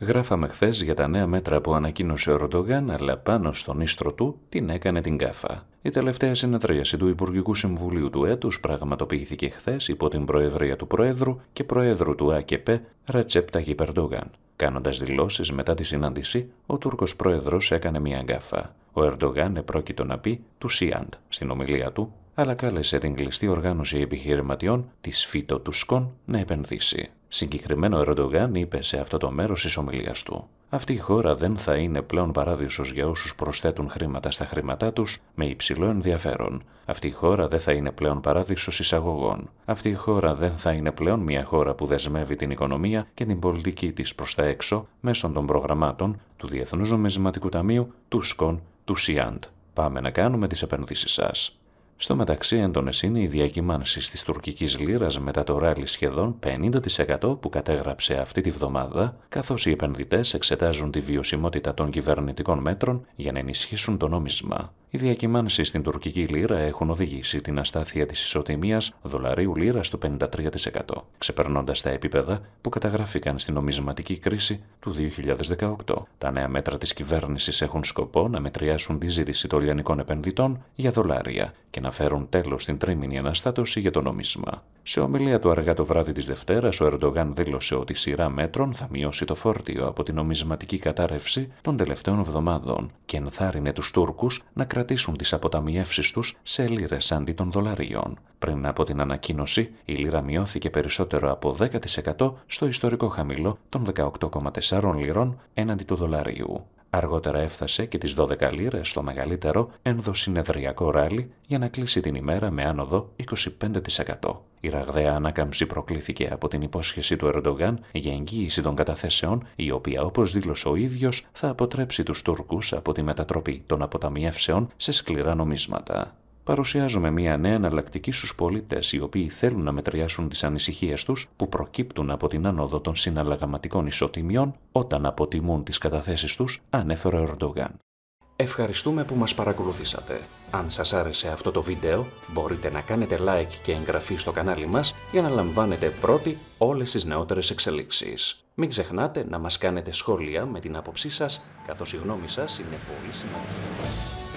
Γράφαμε χθες για τα νέα μέτρα που ανακοίνωσε ο Ερντογάν, αλλά πάνω στον ίστρο του την έκανε την κάφα. Η τελευταία συνεδρίαση του Υπουργικού Συμβουλίου του έτους πραγματοποιήθηκε χθες υπό την Προεδρία του Προέδρου και Προέδρου του ΑΚΕΠ, Ρατσέπτα Γιπερντογάν. Κάνοντας δηλώσεις μετά τη συνάντηση, ο Τούρκος Πρόεδρο έκανε μια γκάφα. Ο Ερντογάν επρόκειτο να πει του Σιάντ στην ομιλία του αλλά κάλεσε την κλειστή οργάνωση επιχειρηματιών της Φίτο του Σκον να επενδύσει. Συγκεκριμένο Ερντογάν είπε σε αυτό το μέρος της ομιλίας του. Αυτή η χώρα δεν θα είναι πλέον παράδεισος για όσους προσθέτουν χρήματα στα χρήματά τους με υψηλό ενδιαφέρον. Αυτή η χώρα δεν θα είναι πλέον παράδεισος εισαγωγών. Αυτή η χώρα δεν θα είναι πλέον μια χώρα που δεσμεύει την οικονομία και την πολιτική της προς τα έξω μέσω των προγραμμάτων του Διεθνούς Νομισματικού Ταμείου, του ΣΚΟΝ, του ΣΙΑΝΤ. Πάμε να κάνουμε τις επενδύσεις σας. Στο μεταξύ έντονε είναι οι διακυμάνσει της τουρκικής λίρας μετά το ράλι σχεδόν 50% που κατέγραψε αυτή τη βδομάδα, καθώς οι επενδυτές εξετάζουν τη βιωσιμότητα των κυβερνητικών μέτρων για να ενισχύσουν το νόμισμα. Οι διακυμάνσεις στην τουρκική λίρα έχουν οδηγήσει την αστάθεια της ισοτιμίας δολαρίου λίρας στο 53%, ξεπερνώντας τα επίπεδα που καταγράφηκαν στην νομισματική κρίση του 2018. Τα νέα μέτρα της κυβέρνησης έχουν σκοπό να μετριάσουν τη ζήτηση των λιανικών επενδυτών για δολάρια και να φέρουν τέλος στην τρίμηνη αναστάτωση για το νόμισμα. Σε ομιλία του αργά το βράδυ της Δευτέρας, ο Ερντογάν δήλωσε ότι η σειρά μέτρων θα μειώσει το φόρτιο από την νομισματική κατάρρευση των τελευταίων εβδομάδων και ενθάρρυνε τους Τούρκους να κρατήσουν τις αποταμιεύσεις τους σε λίρες αντί των δολαρίων. Πριν από την ανακοίνωση, η λίρα μειώθηκε περισσότερο από 10% στο ιστορικό χαμηλό των 18,4 λιρών έναντι του δολαρίου. Αργότερα έφτασε και τις 12 λίρες στο μεγαλύτερο ενδοσυνεδριακό ράλι για να κλείσει την ημέρα με άνοδο 25%. Η ραγδαία ανάκαμψη προκλήθηκε από την υπόσχεση του Ερντογάν για εγγύηση των καταθέσεων, η οποία όπως δήλωσε ο ίδιος θα αποτρέψει τους Τούρκους από τη μετατροπή των αποταμιεύσεων σε σκληρά νομίσματα παρουσιάζουμε μια νέα εναλλακτική στους πολίτες οι οποίοι θέλουν να μετριάσουν τις ανησυχίες τους που προκύπτουν από την άνοδο των συναλλαγματικών ισοτιμιών όταν αποτιμούν τις καταθέσεις τους ανέφερε ο Ερντογάν. Ευχαριστούμε που μας παρακολουθήσατε. Αν σας άρεσε αυτό το βίντεο, μπορείτε να κάνετε like και εγγραφή στο κανάλι μας για να λαμβάνετε πρώτοι όλες τις νεότερες εξελίξεις. Μην ξεχνάτε να μας κάνετε σχόλια με την άποψή σας, καθώς η γνώμη είναι πολύ σημαντική.